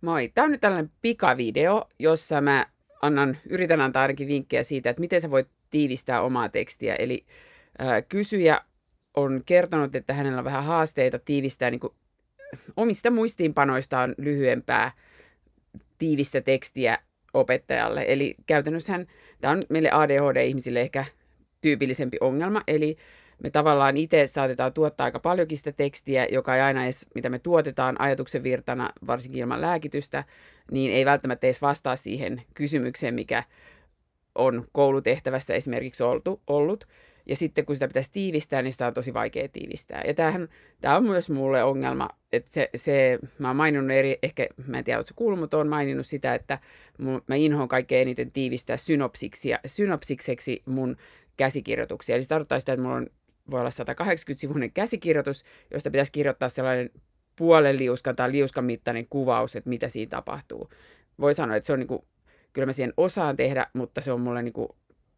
Moi. Tämä on nyt tällainen pikavideo, jossa mä annan, yritän antaa ainakin vinkkejä siitä, että miten sä voit tiivistää omaa tekstiä. Eli ää, kysyjä on kertonut, että hänellä on vähän haasteita tiivistää niin kuin, omista muistiinpanoistaan lyhyempää tiivistä tekstiä opettajalle. Eli käytännössä, tämä on meille ADHD-ihmisille ehkä tyypillisempi ongelma. Eli me tavallaan itse saatetaan tuottaa aika paljonkin sitä tekstiä, joka ei aina edes, mitä me tuotetaan ajatuksen virtana, varsinkin ilman lääkitystä, niin ei välttämättä edes vastaa siihen kysymykseen, mikä on koulutehtävässä esimerkiksi oltu, ollut. Ja sitten kun sitä pitäisi tiivistää, niin sitä on tosi vaikea tiivistää. Ja tämähän, tämä on myös mulle ongelma, että se, se mä oon maininnut eri, ehkä, mä en tiedä, se kuullut, mutta oon maininnut sitä, että mun, mä inhoon kaikkein eniten tiivistää synopsiksi synopsikseksi mun käsikirjoituksia. Eli se tarkoittaa sitä, että mulla on voi olla 180-sivuinen käsikirjoitus, josta pitäisi kirjoittaa sellainen puolen liuskan tai liuskan mittainen kuvaus, että mitä siinä tapahtuu. Voi sanoa, että se on niin kuin, kyllä mä siihen osaan tehdä, mutta se on mulle niin kuin,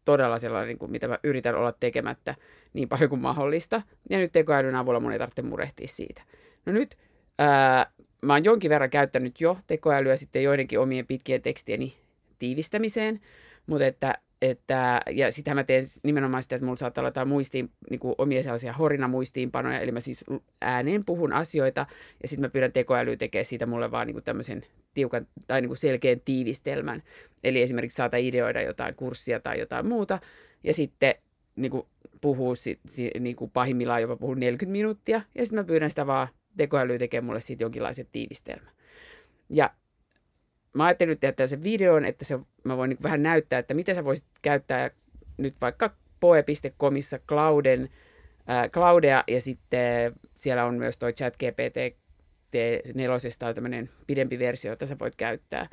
todella sellainen, niin kuin, mitä mä yritän olla tekemättä niin paljon kuin mahdollista. Ja nyt tekoälyn avulla mun ei tarvitse murehtia siitä. No nyt ää, mä oon jonkin verran käyttänyt jo tekoälyä sitten joidenkin omien pitkien tekstieni tiivistämiseen, mutta että että, ja sitähän mä teen siis nimenomaan sitä, että mulla saattaa olla jotain muistiin, niin kuin omia sellaisia horina muistiinpanoja, eli mä siis ääneen puhun asioita, ja sitten mä pyydän tekoälyä tekemään siitä mulle vaan niin kuin tämmöisen tiukan tai niin kuin selkeän tiivistelmän. Eli esimerkiksi saata ideoida jotain kurssia tai jotain muuta, ja sitten niin kuin puhuu, si, si, niin kuin pahimmillaan jopa puhun 40 minuuttia, ja sitten mä pyydän sitä vaan tekoälyä tekemään mulle siitä jonkinlaisen tiivistelmän. Ja mä ajattelin tehdä sen videon, että se, mä voin niin vähän näyttää, että miten sä voisit käyttää nyt vaikka poe.comissa Clouden, äh, Cloudea ja sitten siellä on myös toi ChatGPT T4 on tämmöinen pidempi versio, jota sä voit käyttää.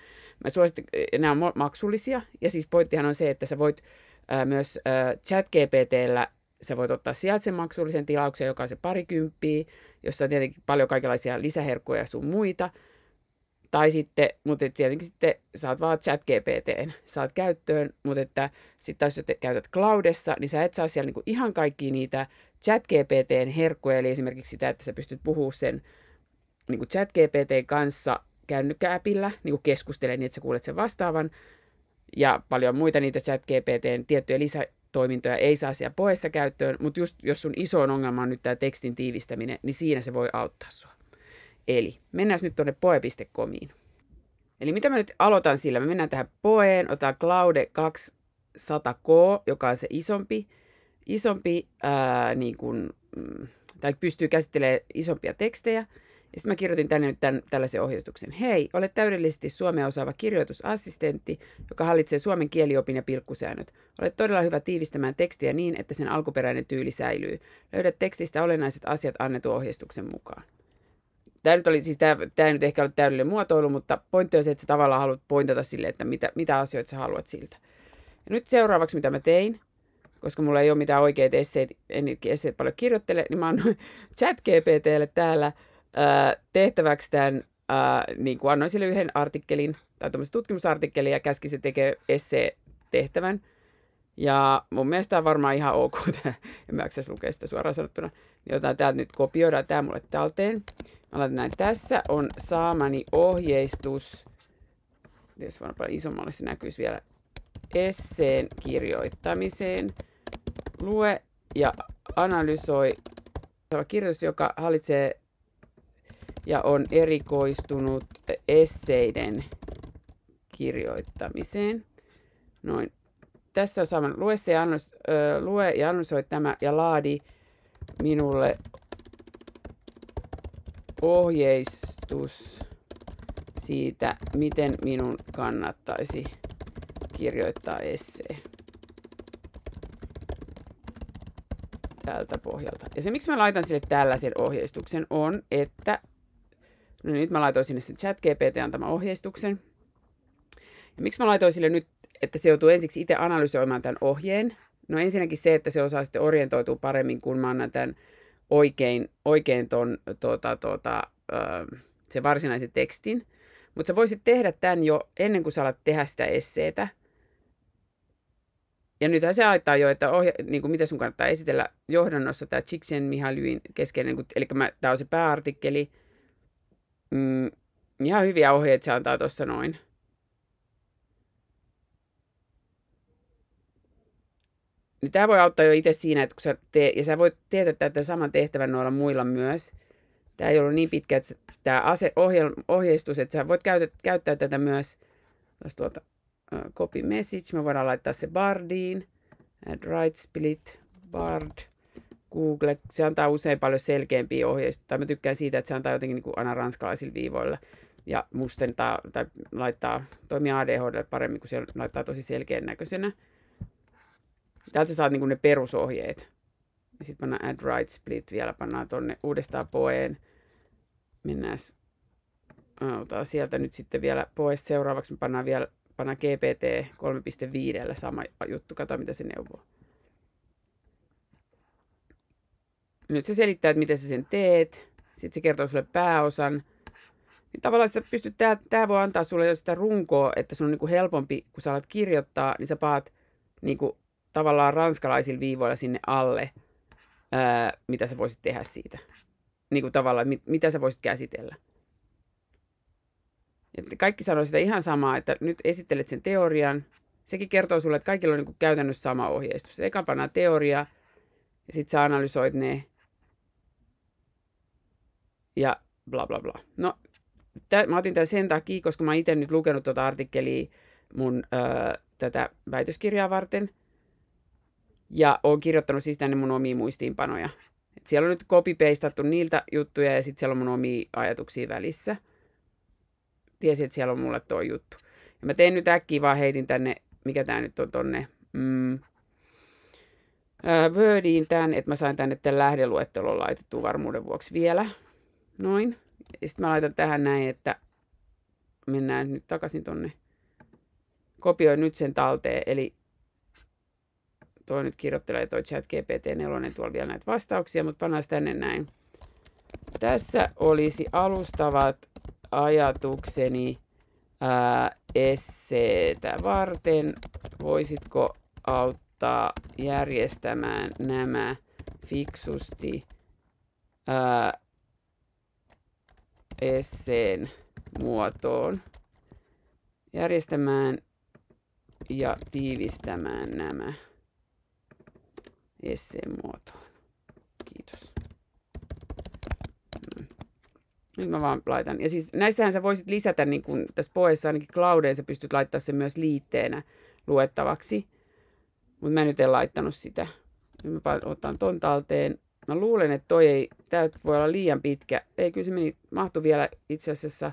Mä suosittelen, äh, nämä on maksullisia, ja siis pointtihan on se, että sä voit ää, äh, myös ää, äh, ChatGPTllä, sä voit ottaa sieltä sen maksullisen tilauksen, joka on se parikymppiä, jossa on tietenkin paljon kaikenlaisia lisäherkkuja ja sun muita, tai sitten, mutta tietenkin sitten saat vaan chat GPT, saat käyttöön, mutta että sitten taas jos käytät cloudessa, niin sä et saa siellä niinku ihan kaikki niitä chat GPTn herkkuja, eli esimerkiksi sitä, että sä pystyt puhumaan sen niinku chat GPTn kanssa kännykääpillä, niinku keskustele niin, että sä kuulet sen vastaavan, ja paljon muita niitä chat GPTn tiettyjä lisätoimintoja ei saa siellä poissa käyttöön, mutta just jos sun iso ongelma on nyt tämä tekstin tiivistäminen, niin siinä se voi auttaa sua. Eli mennään nyt tuonne poe.comiin. Eli mitä mä nyt aloitan sillä? Me mennään tähän poeen, otan Claude 200K, joka on se isompi, isompi ää, niin kun, mm, tai pystyy käsittelemään isompia tekstejä. Ja sitten mä kirjoitin tänne nyt tämän, tällaisen ohjeistuksen. Hei, olet täydellisesti suomea osaava kirjoitusassistentti, joka hallitsee suomen kieliopin ja pilkkusäännöt. Olet todella hyvä tiivistämään tekstiä niin, että sen alkuperäinen tyyli säilyy. Löydät tekstistä olennaiset asiat annetun ohjeistuksen mukaan. Tämä nyt, oli, siis tämä, tämä nyt ehkä ollut täydellinen muotoilu, mutta pointti on se, että sä tavallaan haluat pointata sille, että mitä, mitä asioita sä haluat siltä. Ja nyt seuraavaksi, mitä mä tein, koska mulla ei ole mitään oikeita esseitä, en esseet paljon kirjoittele, niin mä annoin chat-GPTlle täällä ää, tehtäväksi tämän, ää, niin kuin annoin sille yhden artikkelin tai tutkimusartikkelin ja käski se tekee esse tehtävän ja mun mielestä on varmaan ihan ok, en mä lukea sitä suoraan sanottuna, niin otan täältä nyt kopioidaan tämä mulle talteen. Mä laitan näin, tässä on saamani ohjeistus, jos vaan paljon isommalle se näkyisi vielä, esseen kirjoittamiseen. Lue ja analysoi kirjoitus, joka hallitsee ja on erikoistunut esseiden kirjoittamiseen. Noin tässä on saman. Lue, se annos, ö, lue ja annosoi tämä ja laadi minulle ohjeistus siitä, miten minun kannattaisi kirjoittaa essee. Tältä pohjalta. Ja se, miksi mä laitan sille tällaisen ohjeistuksen, on, että... No nyt mä laitoin sinne sen chat GPT antama ohjeistuksen. Ja miksi mä laitoin sille nyt että se joutuu ensiksi itse analysoimaan tämän ohjeen. No ensinnäkin se, että se osaa sitten orientoitua paremmin, kun mä annan tämän oikein, oikein ton, tuota, tuota, ähm, se varsinaisen tekstin. Mutta sä voisit tehdä tämän jo ennen kuin sä alat tehdä sitä esseetä. Ja nythän se aittaa jo, että ohja- niin kuin mitä sun kannattaa esitellä johdannossa tämä Chiksen Mihalyin keskeinen, kun, eli tämä on se pääartikkeli. Mm, ihan hyviä ohjeita se antaa tuossa noin. niin tämä voi auttaa jo itse siinä, että kun sä teet, ja sä voit tehdä tätä saman tehtävän noilla muilla myös. Tämä ei ollut niin pitkä, että tämä ase, ohjel, ohjeistus, että sä voit käytä, käyttää tätä myös, jos tuota, copy message, me voidaan laittaa se bardiin, add right split, bard, Google, se antaa usein paljon selkeämpiä ohjeistusta. Mä tykkään siitä, että se antaa jotenkin niin kuin aina ranskalaisilla viivoilla ja mustentaa tai laittaa toimia ADHD paremmin, kun se laittaa tosi selkeän näköisenä. Täältä sä saat niin ne perusohjeet. Sitten pannaan add right split vielä, pannaan tonne uudestaan poeen. Mennään otetaan sieltä nyt sitten vielä pois. Seuraavaksi me pannaan vielä pannaan GPT 3.5 sama juttu. Kato, mitä se neuvoo. Nyt se selittää, että miten sä sen teet. Sitten se kertoo sulle pääosan. Niin tavallaan sä pystyt, tää, tää voi antaa sulle jo sitä runkoa, että se on niinku helpompi, kun sä alat kirjoittaa, niin sä paat niinku tavallaan ranskalaisilla viivoilla sinne alle, ää, mitä sä voisit tehdä siitä. Niin kuin tavallaan, mit, mitä sä voisit käsitellä. Ja kaikki sanoo sitä ihan samaa, että nyt esittelet sen teorian. Sekin kertoo sulle, että kaikilla on niin kuin käytännössä sama ohjeistus. Eka pannaan teoria, ja sitten sä analysoit ne. Ja bla bla bla. No, tä, mä otin tämän sen takia, koska mä itse nyt lukenut tuota artikkeliä mun ö, tätä väitöskirjaa varten – ja olen kirjoittanut siis tänne mun omia muistiinpanoja. Et siellä on nyt copy-peistattu niiltä juttuja ja sitten siellä on mun omia ajatuksia välissä. Tiesin, että siellä on mulle tuo juttu. Ja mä tein nyt äkkiä vaan heitin tänne, mikä tämä nyt on tonne, mm, äh, Wordiin tämän, että mä sain tänne tämän lähdeluettelon laitettu varmuuden vuoksi vielä. Noin. Sitten mä laitan tähän näin, että mennään nyt takaisin tonne. Kopioin nyt sen talteen, eli toi nyt kirjoittelee toi chat GPT-4 tuolla vielä näitä vastauksia, mutta pannaan tänne näin. Tässä olisi alustavat ajatukseni ää, esseetä varten. Voisitko auttaa järjestämään nämä fiksusti ää, esseen muotoon? Järjestämään ja tiivistämään nämä esseen muotoon. Kiitos. Mm. Nyt mä vaan laitan. Ja siis näissähän sä voisit lisätä, niin kuin tässä poessa ainakin Cloudeen sä pystyt laittamaan sen myös liitteenä luettavaksi. Mutta mä nyt en laittanut sitä. Nyt mä otan ton talteen. Mä luulen, että toi ei, tää voi olla liian pitkä. Ei, kyllä se meni, mahtui vielä itse asiassa.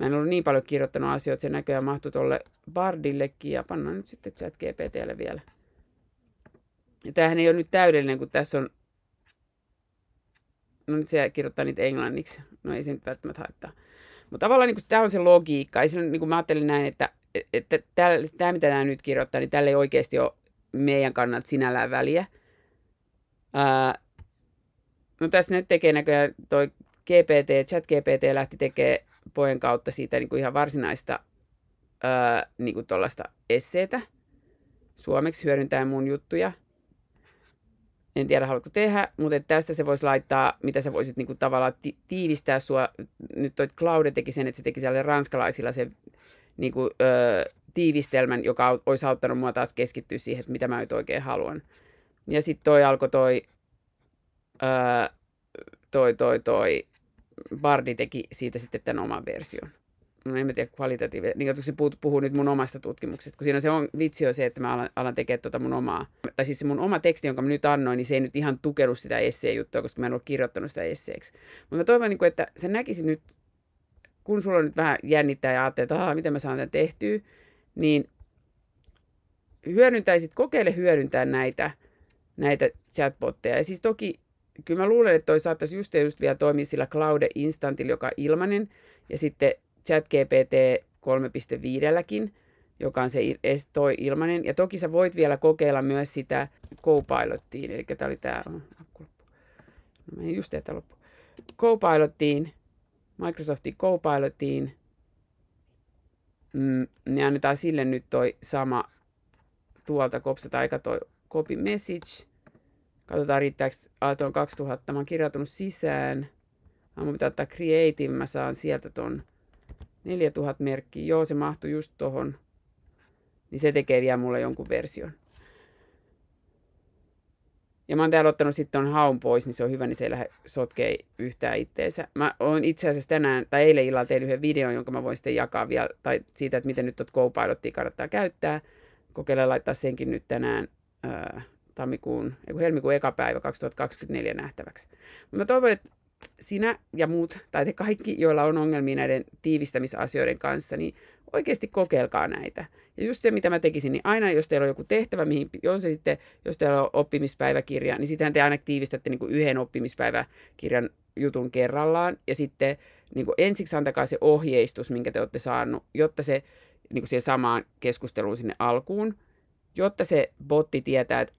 Mä en ollut niin paljon kirjoittanut asioita, se näköjään mahtui tuolle Bardillekin ja pannaan nyt sitten chat GPTlle vielä tämähän ei ole nyt täydellinen, kun tässä on... No nyt se kirjoittaa niitä englanniksi. No ei se nyt välttämättä haittaa. Mutta tavallaan niin kuin, tämä on se logiikka. Ja niin kuin mä ajattelin näin, että, että tämä mitä tämä nyt kirjoittaa, niin tällä ei oikeasti ole meidän kannat sinällään väliä. Ää, no tässä nyt tekee näköjään toi GPT, chat GPT lähti tekemään pojen kautta siitä niin kuin ihan varsinaista ää, niin kuin tuollaista esseetä suomeksi hyödyntää mun juttuja – en tiedä haluatko tehdä, mutta että tästä se voisi laittaa, mitä sä voisit niin kuin tavallaan ti- tiivistää sua. Nyt toi Claude teki sen, että se teki siellä ranskalaisilla sen niin kuin, ö, tiivistelmän, joka olisi auttanut mua taas keskittyä siihen, että mitä mä nyt oikein haluan. Ja sitten toi alkoi toi, ö, toi, toi, toi, Bardi teki siitä sitten tämän oman version no en mä tiedä, kvalitatiivinen, niin kun puhuu, puhuu nyt mun omasta tutkimuksesta, kun siinä se on, vitsi on se, että mä alan, alan tekemään tuota mun omaa, tai siis se mun oma teksti, jonka mä nyt annoin, niin se ei nyt ihan tukenut sitä essee-juttua, koska mä en ole kirjoittanut sitä esseeksi. Mutta mä toivon, niin kun, että sä näkisit nyt, kun sulla on nyt vähän jännittää ja ajattelee, että miten mä saan tämän tehtyä, niin hyödyntäisit, kokeile hyödyntää näitä, näitä chatbotteja. Ja siis toki kyllä mä luulen, että toi saattaisi just ja just vielä toimia sillä Cloud Instantilla, joka on ilmainen, ja sitten ChatGPT 3.5lläkin, joka on se toi ilmainen. Ja toki sä voit vielä kokeilla myös sitä Copilottiin, eli tää oli tää, oh, no, mä en just tätä loppu. Copilottiin, Microsoftin Copilottiin, mm, niin annetaan sille nyt toi sama tuolta kopsata aika toi copy message. Katsotaan riittääkö, ah, on 2000, mä oon kirjautunut sisään. Mä mun pitää ottaa creative, mä saan sieltä ton 4000 merkkiä, joo se mahtui just tohon. Niin se tekee vielä mulle jonkun version. Ja mä oon täällä ottanut sitten ton haun pois, niin se on hyvä, niin se ei lähde sotkee yhtään itteensä. Mä oon itse asiassa tänään, tai eilen illalla tein yhden videon, jonka mä voin sitten jakaa vielä, tai siitä, että miten nyt tot GoPilottia kannattaa käyttää. Kokeilen laittaa senkin nyt tänään ää, tammikuun, helmikuun eka päivä 2024 nähtäväksi. Mä toivon, että sinä ja muut, tai te kaikki, joilla on ongelmia näiden tiivistämisasioiden kanssa, niin oikeasti kokeilkaa näitä. Ja just se, mitä mä tekisin, niin aina jos teillä on joku tehtävä, mihin, on se sitten, jos teillä on oppimispäiväkirja, niin sitähän te aina tiivistätte niin kuin yhden oppimispäiväkirjan jutun kerrallaan. Ja sitten niin kuin ensiksi antakaa se ohjeistus, minkä te olette saanut, jotta se niin kuin siihen samaan keskusteluun sinne alkuun, jotta se botti tietää, että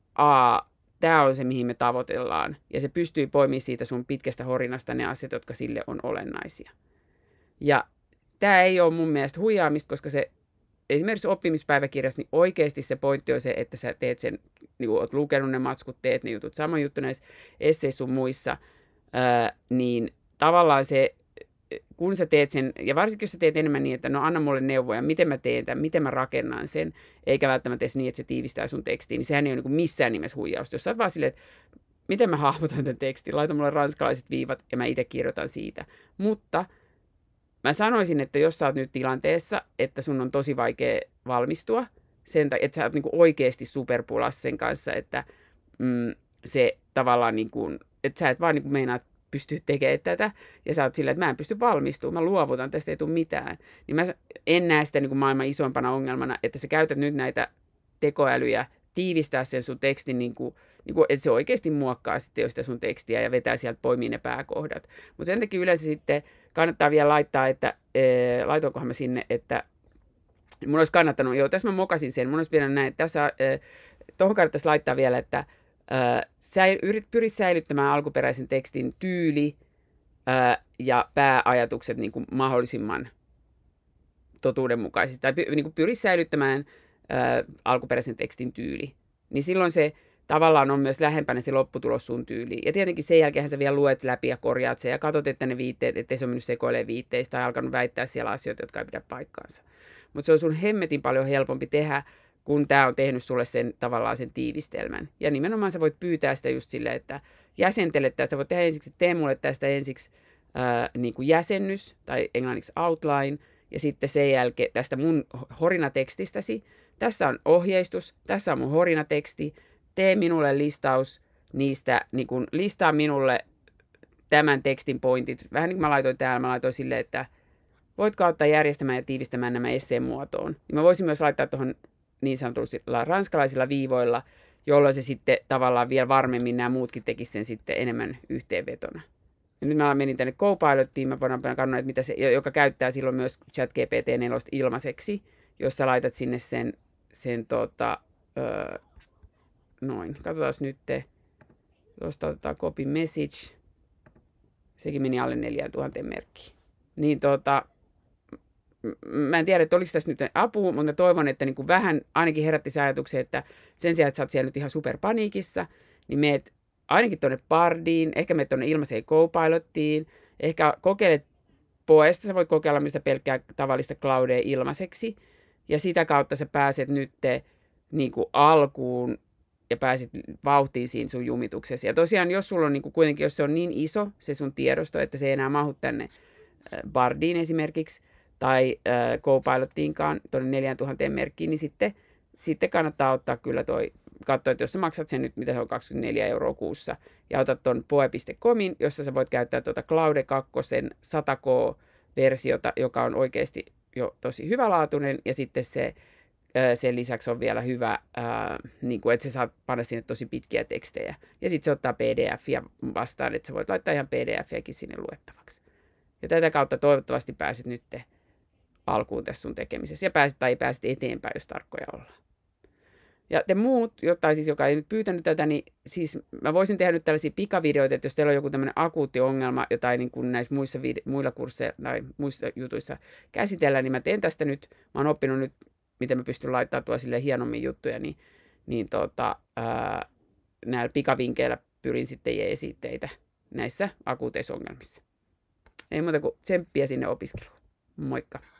tämä on se, mihin me tavoitellaan. Ja se pystyy poimimaan siitä sun pitkästä horinasta ne asiat, jotka sille on olennaisia. Ja tämä ei ole mun mielestä huijaamista, koska se esimerkiksi oppimispäiväkirjassa, niin oikeasti se pointti on se, että sä teet sen, niin kun oot lukenut ne matskut, teet ne jutut. Sama juttu näissä esseissä sun muissa, ää, öö, niin tavallaan se kun sä teet sen, ja varsinkin jos sä teet enemmän niin, että no anna mulle neuvoja, miten mä teen tämän, miten mä rakennan sen, eikä välttämättä edes niin, että se tiivistää sun tekstiin, niin sehän ei ole niin missään nimessä huijausta. Jos sä oot vaan silleen, että miten mä hahmotan tämän tekstin, laita mulle ranskalaiset viivat ja mä itse kirjoitan siitä. Mutta mä sanoisin, että jos sä oot nyt tilanteessa, että sun on tosi vaikea valmistua, sen että sä oot niin oikeasti superpulassa sen kanssa, että mm, se tavallaan, niin kuin, että sä et vaan niin kuin meinaa pysty tekemään tätä, ja sä oot sillä, että mä en pysty valmistumaan, mä luovutan, tästä ei tule mitään, niin mä en näe sitä niin kuin maailman isompana ongelmana, että sä käytät nyt näitä tekoälyjä tiivistää sen sun tekstin, niin kuin, niin kuin, että se oikeasti muokkaa sitten jo sitä sun tekstiä ja vetää sieltä poimiin ne pääkohdat. Mutta sen takia yleensä sitten kannattaa vielä laittaa, että ee, eh, laitoinkohan mä sinne, että mun olisi kannattanut, joo, tässä mä mokasin sen, mun olisi pitänyt näin, että tässä, ee, eh, tuohon kannattaisi laittaa vielä, että Ö, yrit, pyri säilyttämään alkuperäisen tekstin tyyli ja pääajatukset niin kuin mahdollisimman totuudenmukaisesti. Tai py, niin kuin pyri säilyttämään alkuperäisen tekstin tyyli. Niin silloin se tavallaan on myös lähempänä se lopputulos sun tyyliin. Ja tietenkin sen jälkeen sä vielä luet läpi ja korjaat sen ja katsot, että ne viitteet, ettei se ole mennyt sekoilemaan viitteistä tai alkanut väittää siellä asioita, jotka ei pidä paikkaansa. Mutta se on sun hemmetin paljon helpompi tehdä kun tämä on tehnyt sulle sen tavallaan sen tiivistelmän. Ja nimenomaan sä voit pyytää sitä just silleen, että jäsentele tästä, sä voit tehdä ensiksi, tee mulle tästä ensiksi ää, niin kuin jäsennys tai englanniksi outline, ja sitten sen jälkeen tästä mun horinatekstistäsi, tässä on ohjeistus, tässä on mun horinateksti, tee minulle listaus niistä, niin kuin listaa minulle tämän tekstin pointit. Vähän niin kuin mä laitoin täällä, mä laitoin silleen, että voitko auttaa järjestämään ja tiivistämään nämä esseen muotoon. Niin mä voisin myös laittaa tuohon niin sanotuilla ranskalaisilla viivoilla, jolloin se sitten tavallaan vielä varmemmin nämä muutkin tekisivät sen sitten enemmän yhteenvetona. Ja nyt mä menin tänne Copilottiin, mä voidaan kannan, että mitä se, joka käyttää silloin myös chat GPT 4 ilmaiseksi, jos sä laitat sinne sen, sen tota, öö, noin, katsotaan nyt, tuosta otetaan copy message, sekin meni alle 4000 merkki, Niin tota, mä en tiedä, että oliko tässä nyt apua, mutta toivon, että niin kuin vähän ainakin herätti se ajatuksen, että sen sijaan, että sä oot siellä nyt ihan superpaniikissa, niin meet ainakin tuonne Pardiin, ehkä meet tuonne ilmaiseen co-pilottiin, ehkä kokeilet Poesta, sä voit kokeilla mistä pelkkää tavallista cloudea ilmaiseksi, ja sitä kautta sä pääset nyt niin kuin alkuun ja pääsit vauhtiin siinä sun jumituksessa. Ja tosiaan, jos sulla on niin kuin kuitenkin, jos se on niin iso se sun tiedosto, että se ei enää mahdu tänne äh, Bardiin esimerkiksi, tai äh, co-pilottiinkaan tuonne 4000 merkkiin, niin sitten, sitten kannattaa ottaa kyllä toi, katsoa, että jos sä maksat sen nyt, mitä se on 24 euroa kuussa, ja otat tuon poe.comin, jossa sä voit käyttää tuota Cloud 2 100K-versiota, joka on oikeasti jo tosi hyvälaatuinen, ja sitten se sen lisäksi on vielä hyvä, niin kuin, että se saa panna sinne tosi pitkiä tekstejä. Ja sitten se ottaa pdf vastaan, että sä voit laittaa ihan pdf sinne luettavaksi. Ja tätä kautta toivottavasti pääset nyt alkuun tässä sun tekemisessä ja pääsit tai pääsit eteenpäin, jos tarkkoja ollaan. Ja te muut, jotta siis joka ei nyt pyytänyt tätä, niin siis mä voisin tehdä nyt tällaisia pikavideoita, että jos teillä on joku tämmöinen akuutti ongelma, jota ei niin kuin näissä muissa vide- muilla kursseilla tai muissa jutuissa käsitellä, niin mä teen tästä nyt, mä oon oppinut nyt, miten mä pystyn laittamaan tuo sille hienommin juttuja, niin, niin tota, ää, näillä pikavinkeillä pyrin sitten jeesi teitä näissä akuuteissa ongelmissa. Ei muuta kuin tsemppiä sinne opiskeluun. Moikka!